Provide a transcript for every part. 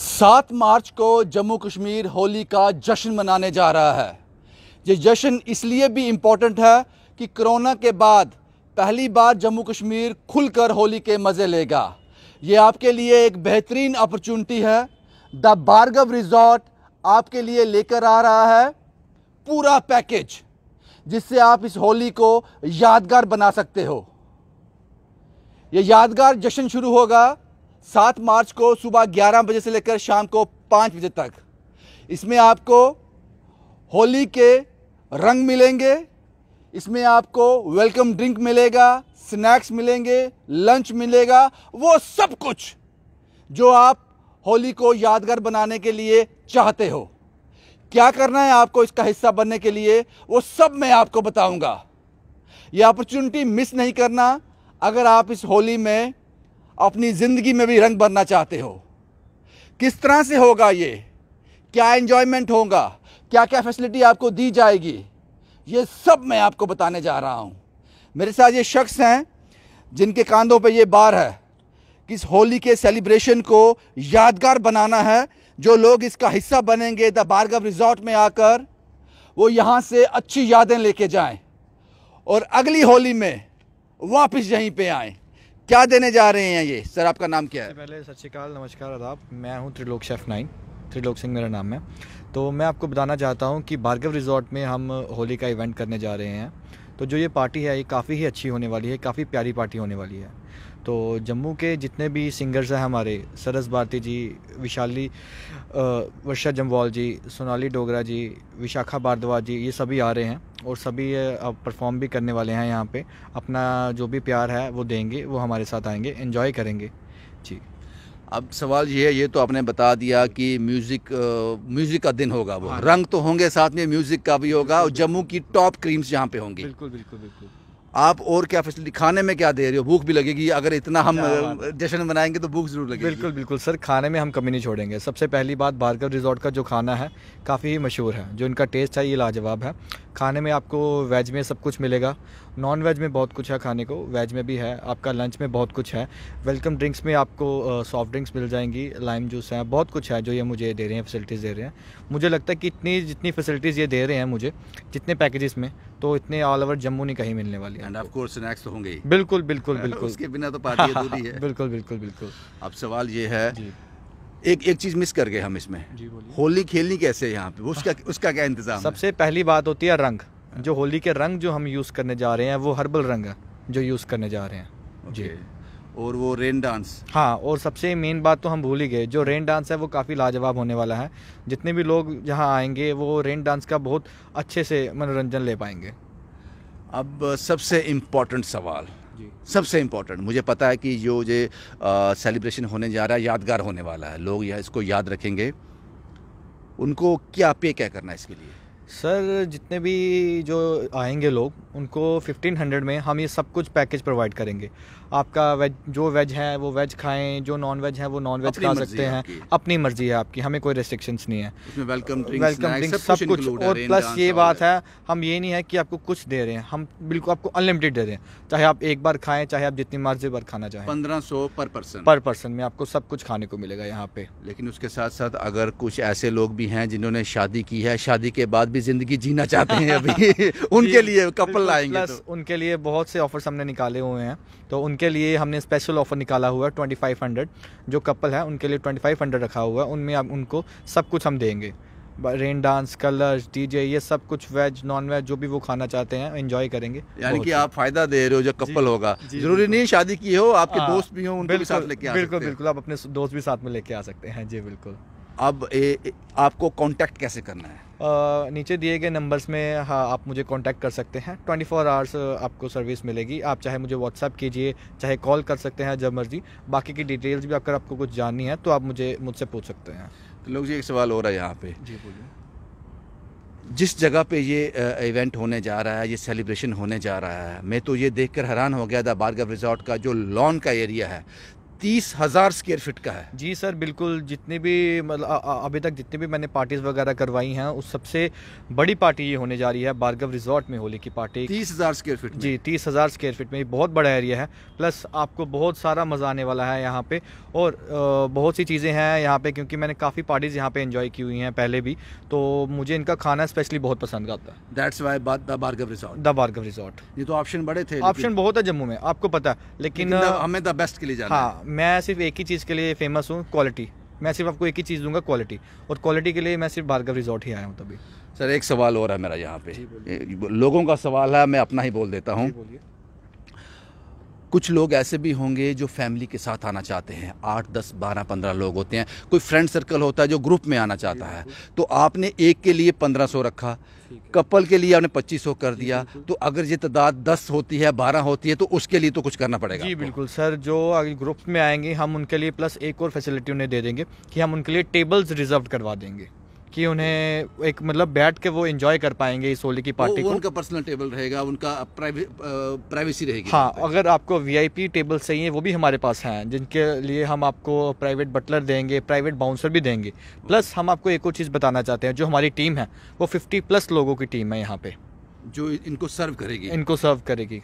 सात मार्च को जम्मू कश्मीर होली का जश्न मनाने जा रहा है ये जश्न इसलिए भी इम्पोर्टेंट है कि कोरोना के बाद पहली बार जम्मू कश्मीर खुलकर होली के मज़े लेगा ये आपके लिए एक बेहतरीन अपॉर्चुनिटी है द बारगव रिजॉर्ट आपके लिए लेकर आ रहा है पूरा पैकेज जिससे आप इस होली को यादगार बना सकते हो ये यादगार जश्न शुरू होगा सात मार्च को सुबह ग्यारह बजे से लेकर शाम को पाँच बजे तक इसमें आपको होली के रंग मिलेंगे इसमें आपको वेलकम ड्रिंक मिलेगा स्नैक्स मिलेंगे लंच मिलेगा वो सब कुछ जो आप होली को यादगार बनाने के लिए चाहते हो क्या करना है आपको इसका हिस्सा बनने के लिए वो सब मैं आपको बताऊंगा ये अपॉर्चुनिटी मिस नहीं करना अगर आप इस होली में अपनी ज़िंदगी में भी रंग भरना चाहते हो किस तरह से होगा ये क्या इन्जॉयमेंट होगा क्या क्या फैसिलिटी आपको दी जाएगी ये सब मैं आपको बताने जा रहा हूँ मेरे साथ ये शख्स हैं जिनके कांधों पे ये बार है कि इस होली के सेलिब्रेशन को यादगार बनाना है जो लोग इसका हिस्सा बनेंगे द बारगव रिजॉर्ट में आकर वो यहाँ से अच्छी यादें लेके जाएं और अगली होली में वापस यहीं पे आएं क्या देने जा रहे हैं ये सर आपका नाम क्या है पहले सत श्रीकाल नमस्कार आदाब मैं हूँ त्रिलोक शेफ नाइन त्रिलोक सिंह मेरा नाम है तो मैं आपको बताना चाहता हूँ कि भार्गव रिजॉर्ट में हम होली का इवेंट करने जा रहे हैं तो जो ये पार्टी है ये काफ़ी ही अच्छी होने वाली है काफ़ी प्यारी पार्टी होने वाली है तो जम्मू के जितने भी सिंगर्स हैं हमारे सरस भारती जी विशाली वर्षा जम्वाल जी सोनाली डोगरा जी विशाखा भारद्वाज जी ये सभी आ रहे हैं और सभी परफॉर्म भी करने वाले हैं यहाँ पे अपना जो भी प्यार है वो देंगे वो हमारे साथ आएंगे इन्जॉय करेंगे जी अब सवाल ये है ये तो आपने बता दिया कि म्यूज़िक म्यूज़िक का दिन होगा वो हाँ। रंग तो होंगे साथ में म्यूज़िक का भी होगा और जम्मू की टॉप क्रीम्स यहाँ पे होंगी बिल्कुल बिल्कुल बिल्कुल आप और क्या फैसिलिटी खाने में क्या दे रहे हो भूख भी लगेगी अगर इतना हम जश्न बनाएंगे तो भूख जरूर लगेगी बिल्कुल बिल्कुल सर खाने में हम कमी नहीं छोड़ेंगे सबसे पहली बात भार्गव रिजॉर्ट का जो खाना है काफ़ी ही मशहूर है जो इनका टेस्ट है ये लाजवाब है खाने में आपको वेज में सब कुछ मिलेगा नॉन वेज में बहुत कुछ है खाने को वेज में भी है आपका लंच में बहुत कुछ है वेलकम ड्रिंक्स में आपको सॉफ्ट ड्रिंक्स मिल जाएंगी लाइम जूस है बहुत कुछ है जो ये मुझे दे रहे हैं फैसिलिटीज़ दे रहे हैं मुझे लगता है कि इतनी जितनी फैसिलिटीज़ ये दे रहे हैं मुझे जितने पैकेजेस में तो इतने ऑल ओवर जम्मू नहीं कहीं मिलने वाली एंड ऑफ कोर्स स्नैक्स तो होंगे बिल्कुल बिल्कुल बिल्कुल उसके बिना तो पार्टी अधूरी है बिल्कुल बिल्कुल बिल्कुल अब सवाल ये है एक एक चीज़ मिस कर गए हम इसमें होली खेलनी कैसे यहाँ पे उसका उसका क्या इंतजाम सबसे पहली बात होती है रंग हाँ। जो होली के रंग जो हम यूज़ करने जा रहे हैं वो हर्बल रंग है जो यूज़ करने जा रहे हैं जी और वो रेन डांस हाँ और सबसे मेन बात तो हम भूल ही गए जो रेन डांस है वो काफ़ी लाजवाब होने वाला है जितने भी लोग यहाँ आएंगे वो रेन डांस का बहुत अच्छे से मनोरंजन ले पाएंगे अब सबसे इम्पोर्टेंट सवाल सबसे इम्पोर्टेंट मुझे पता है कि जो ये सेलिब्रेशन होने जा रहा है यादगार होने वाला है लोग यह इसको याद रखेंगे उनको क्या पे क्या करना है इसके लिए सर जितने भी जो आएंगे लोग उनको 1500 में हम ये सब कुछ पैकेज प्रोवाइड करेंगे आपका वेज जो वेज है वो वेज खाएं जो नॉन वेज है वो नॉन वेज खा सकते हैं अपनी मर्जी है आपकी हमें कोई रेस्ट्रिक्शंस नहीं है वेलकम वेलकम ड्रिंक सब कुछ और प्लस ये बात है हम ये नहीं है कि आपको कुछ दे रहे हैं हम बिल्कुल आपको अनलिमिटेड दे रहे हैं चाहे आप एक बार खाएं चाहे आप जितनी मर्जी बार खाना चाहें पंद्रह सौ पर पर्सन पर पर्सन में आपको सब कुछ खाने को मिलेगा यहाँ पे लेकिन उसके साथ साथ अगर कुछ ऐसे लोग भी हैं जिन्होंने शादी की है शादी के बाद भी भी ज़िंदगी जीना चाहते हैं अभी उनके लिए कपल लाएंगे प्लस तो। उनके लिए बहुत से ऑफर्स हमने निकाले हुए हैं तो उनके लिए हमने स्पेशल ऑफर निकाला हुआ है ट्वेंटी फाइव हंड्रेड जो कपल है उनके लिए ट्वेंटी फाइव हंड्रेड रखा हुआ है उनमें अब उनको सब कुछ हम देंगे रेन डांस कलर्स डीजे ये सब कुछ वेज नॉन वेज जो भी वो खाना चाहते हैं एंजॉय करेंगे यानी कि आप फायदा दे रहे हो जो कपल होगा जरूरी नहीं शादी की हो आपके हाँ, दोस्त भी हो उनके भी साथ लेके आ बिल्कुल बिल्कुल आप अपने दोस्त भी साथ में लेके आ सकते हैं जी बिल्कुल अब ए, ए, आपको कांटेक्ट कैसे करना है नीचे दिए गए नंबर्स में हाँ आप मुझे कांटेक्ट कर सकते हैं 24 फोर आवर्स आपको सर्विस मिलेगी आप चाहे मुझे व्हाट्सअप कीजिए चाहे कॉल कर सकते हैं जब मर्जी बाकी की डिटेल्स भी अगर आपको कुछ जाननी है तो आप मुझे मुझसे पूछ सकते हैं तो लोग जी एक सवाल हो रहा है यहाँ पे जी बोलिए जिस जगह पे ये इवेंट होने जा रहा है ये सेलिब्रेशन होने जा रहा है मैं तो ये देखकर हैरान हो गया था बारगव रिजॉर्ट का जो लॉन का एरिया है तीस हज़ार स्क्वेयर फीट का है जी सर बिल्कुल जितने भी मतलब अभी तक जितने भी मैंने पार्टीज़ वगैरह करवाई हैं उस सबसे बड़ी पार्टी ये होने जा रही है बारगव रिजॉर्ट में होली की पार्टी तीस हज़ार स्क्वेयर फीट जी तीस हज़ार स्क्वेयर फीट में बहुत बड़ा एरिया है प्लस आपको बहुत सारा मज़ा आने वाला है यहाँ पर और बहुत सी चीज़ें हैं यहाँ पर क्योंकि मैंने काफ़ी पार्टीज़ यहाँ पर इन्जॉय की हुई हैं पहले भी तो मुझे इनका खाना स्पेशली बहुत पसंद आता है that's why but the resort the Bhargav resort ये तो ऑप्शन बड़े थे ऑप्शन बहुत है जम्मू में आपको पता है लेकिन हमें द बेस्ट के लिए जाना हाँ मैं सिर्फ एक ही चीज़ के लिए फेमस हूँ क्वालिटी मैं सिर्फ आपको एक ही चीज़ दूंगा क्वालिटी और क्वालिटी के लिए मैं सिर्फ भार्गव रिजॉर्ट ही आया हूँ तभी सर एक सवाल और है मेरा यहाँ पे लोगों का सवाल है मैं अपना ही बोल देता हूँ कुछ लोग ऐसे भी होंगे जो फैमिली के साथ आना चाहते हैं आठ दस बारह पंद्रह लोग होते हैं कोई फ्रेंड सर्कल होता है जो ग्रुप में आना चाहता है तो आपने एक के लिए पंद्रह सौ रखा कपल के लिए आपने पच्चीस सौ कर दिया तो अगर ये तादाद दस होती है बारह होती है तो उसके लिए तो कुछ करना पड़ेगा जी बिल्कुल सर जो अगर ग्रुप में आएंगे हम उनके लिए प्लस एक और फैसिलिटी उन्हें दे देंगे कि हम उनके लिए टेबल्स रिजर्व करवा देंगे कि उन्हें एक मतलब बैठ के वो एंजॉय कर पाएंगे इस होली की पार्टी वो, वो उनका पर्सनल टेबल रहेगा उनका प्राइवे, प्राइवेसी रहेगी हाँ अगर आपको वीआईपी टेबल चाहिए वो भी हमारे पास हैं जिनके लिए हम आपको प्राइवेट बटलर देंगे प्राइवेट बाउंसर भी देंगे प्लस हम आपको एक और चीज़ बताना चाहते हैं जो हमारी टीम है वो फिफ्टी प्लस लोगों की टीम है यहाँ पे जो इनको सर्व करेगी इनको सर्व करेगी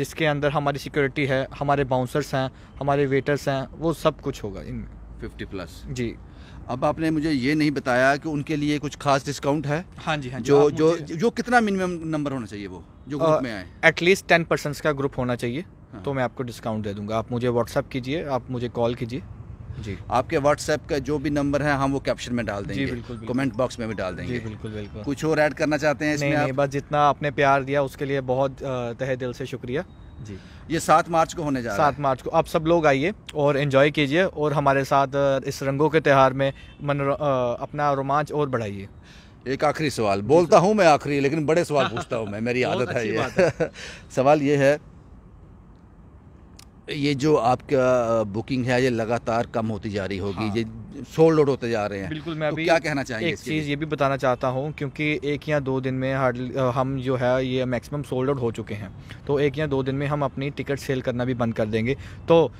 जिसके अंदर हमारी सिक्योरिटी है हमारे बाउंसर्स हैं हमारे वेटर्स हैं वो सब कुछ होगा इनमें फिफ्टी प्लस जी अब आपने मुझे ये नहीं बताया कि उनके लिए कुछ खास डिस्काउंट है हाँ जी हाँ जो जो जो कितना मिनिमम नंबर होना चाहिए वो जो ग्रुप में आए एटलीस्ट टेन परसेंट का ग्रुप होना चाहिए हाँ। तो मैं आपको डिस्काउंट दे दूंगा आप मुझे व्हाट्सअप कीजिए आप मुझे कॉल कीजिए जी आपके व्हाट्सएप का जो भी नंबर है हम वो कैप्शन में डाल देंगे बिल्कुल कमेंट बॉक्स में भी डाल देंगे जी बिल्कुल बिल्कुल कुछ और ऐड करना चाहते हैं इसमें नहीं, नहीं, बस जितना आपने प्यार दिया उसके लिए बहुत तहे दिल से शुक्रिया जी ये सात मार्च को होने जा रहा है सात मार्च को आप सब लोग आइए और इन्जॉय कीजिए और हमारे साथ इस रंगों के त्यौहार में मन अपना रोमांच और बढ़ाइए एक आखिरी सवाल बोलता हूँ मैं आखिरी लेकिन बड़े सवाल पूछता हूँ मैं मेरी आदत है ये सवाल ये है ये जो आपका बुकिंग है ये लगातार कम होती जा रही होगी हाँ। ये सोल्ड आउट होते जा रहे हैं बिल्कुल मैं तो क्या कहना चाहिए एक चीज़ ये भी बताना चाहता हूँ क्योंकि एक या दो दिन में हार्डली हम जो है ये मैक्सिमम सोल्ड आउट हो चुके हैं तो एक या दो दिन में हम अपनी टिकट सेल करना भी बंद कर देंगे तो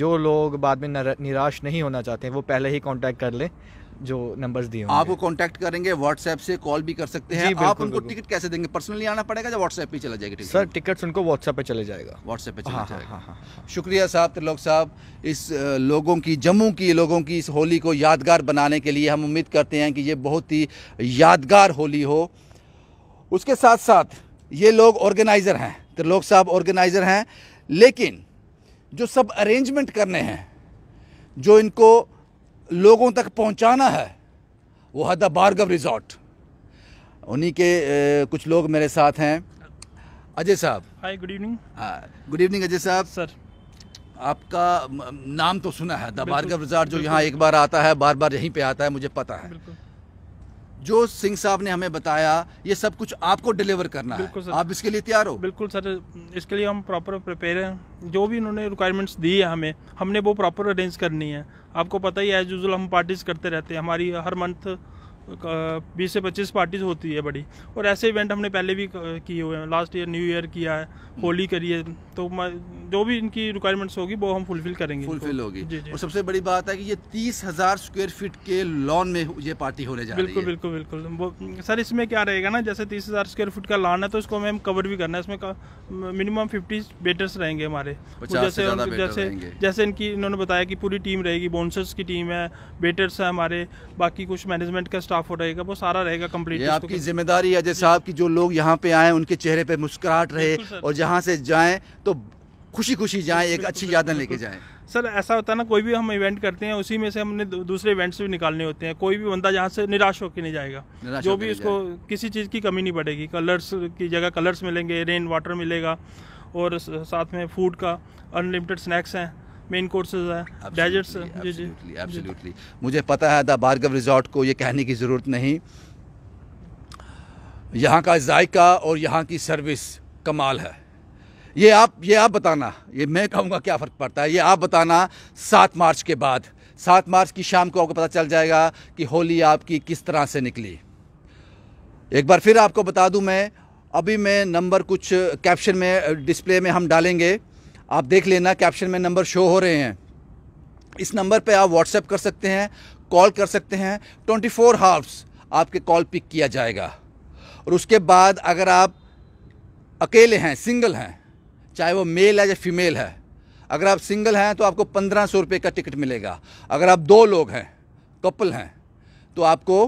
जो लोग बाद में निराश नहीं होना चाहते वो पहले ही कॉन्टेक्ट कर लें जो नंबर्स दिए आपको कांटेक्ट करेंगे व्हाट्सएप से कॉल भी कर सकते हैं आप उनको टिकट कैसे देंगे पर्सनली आना पड़ेगा या व्हाट्सएप पे चला जाएगा सर टिकट्स उनको व्हाट्सएप पे चले जाएगा व्हाट्सएप पे चला हाँ, हाँ, जाएगा हाँ, हाँ, हाँ, शुक्रिया साहब त्रिलोक साहब इस लोगों की जम्मू की लोगों की इस होली को यादगार बनाने के लिए हम उम्मीद करते हैं कि ये बहुत ही यादगार होली हो उसके साथ साथ ये लोग ऑर्गेनाइज़र हैं त्रिलोक साहब ऑर्गेनाइज़र हैं लेकिन जो सब अरेंजमेंट करने हैं जो इनको लोगों तक पहुंचाना है वो है द बारगव रिजॉर्ट उन्हीं के ए, कुछ लोग मेरे साथ हैं अजय साहब हाय गुड इवनिंग हाँ गुड इवनिंग अजय साहब सर आपका नाम तो सुना है द बारगव रिजॉर्ट जो यहाँ एक बार आता है बार बार यहीं पे आता है मुझे पता है जो सिंह साहब ने हमें बताया ये सब कुछ आपको डिलीवर करना है आप इसके लिए तैयार हो बिल्कुल सर इसके लिए हम प्रॉपर प्रिपेयर हैं जो भी उन्होंने रिक्वायरमेंट्स दी है हमें हमने वो प्रॉपर अरेंज करनी है आपको पता ही एज यूजल हम पार्टीज करते रहते हैं हमारी हर मंथ बीस से पच्चीस पार्टीज होती है बड़ी और ऐसे इवेंट हमने पहले भी किए हुए हैं लास्ट ईयर न्यू ईयर किया है हम्म। होली करी है तो जो भी इनकी रिक्वायरमेंट्स होगी वो हम फुलफिल करेंगे फुलफिल होगी जी जी और सबसे बड़ी बात है कि ये तीस हजार स्क्वायर फीट के लॉन में ये पार्टी होने जा बिल्कुल, रही है बिल्कुल बिल्कुल बिल्कुल सर इसमें क्या रहेगा ना जैसे तीस हजार स्क्वायर फीट का लॉन है तो इसको हमें कवर भी करना है इसमें मिनिमम फिफ्टी बेटर्स रहेंगे हमारे जैसे जैसे जैसे इनकी इन्होंने बताया कि पूरी टीम रहेगी बॉन्सर्स की टीम है बेटर्स है हमारे बाकी कुछ मैनेजमेंट का स्टाफ हो रहेगा वो सारा रहेगा कम्प्लीट आपकी जिम्मेदारी अजय साहब की जो लोग यहाँ पे आए उनके चेहरे पे मुस्कुराहट रहे और जहाँ से जाए तो खुशी खुशी जाए एक अच्छी यादें लेके जाए सर ऐसा होता है ना कोई भी हम इवेंट करते हैं उसी में से हमने दूसरे इवेंट्स भी निकालने होते हैं कोई भी बंदा जहाँ से निराश होकर नहीं जाएगा जो भी उसको किसी चीज़ की कमी नहीं पड़ेगी कलर्स की जगह कलर्स मिलेंगे रेन वाटर मिलेगा और साथ में फूड का अनलिमिटेड स्नैक्स हैं मेन कोर्सेज है डेजर्ट्स जी जी एब्सोल्युटली मुझे पता है द बार्गव रिजॉर्ट को ये कहने की ज़रूरत नहीं यहाँ का जायका और यहाँ की सर्विस कमाल है ये आप ये आप बताना ये मैं कहूँगा क्या फ़र्क पड़ता है ये आप बताना सात मार्च के बाद सात मार्च की शाम को आपको पता चल जाएगा कि होली आपकी किस तरह से निकली एक बार फिर आपको बता दूं मैं अभी मैं नंबर कुछ कैप्शन में डिस्प्ले में हम डालेंगे आप देख लेना कैप्शन में नंबर शो हो रहे हैं इस नंबर पे आप व्हाट्सएप कर सकते हैं कॉल कर सकते हैं 24 फोर हाफ्स आपके कॉल पिक किया जाएगा और उसके बाद अगर आप अकेले हैं सिंगल हैं चाहे वो मेल है या फीमेल है अगर आप सिंगल हैं तो आपको पंद्रह सौ रुपये का टिकट मिलेगा अगर आप दो लोग हैं कपल हैं तो आपको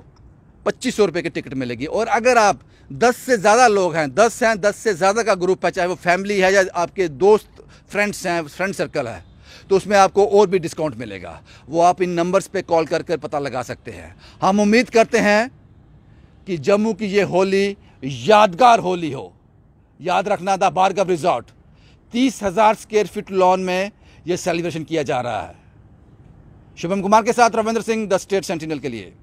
पच्चीस सौ रुपये की टिकट मिलेगी और अगर आप दस से ज़्यादा लोग हैं दस हैं दस से ज़्यादा का ग्रुप है चाहे वो फैमिली है या आपके दोस्त फ्रेंड्स हैं फ्रेंड सर्कल है तो उसमें आपको और भी डिस्काउंट मिलेगा वो आप इन नंबर्स पे कॉल कर कर पता लगा सकते हैं हम उम्मीद करते हैं कि जम्मू की ये होली यादगार होली हो याद रखना था बारगव रिजॉर्ट तीस हज़ार स्क्वेयर फिट लॉन में ये सेलिब्रेशन किया जा रहा है शुभम कुमार के साथ Ravindra Singh the State Sentinel के लिए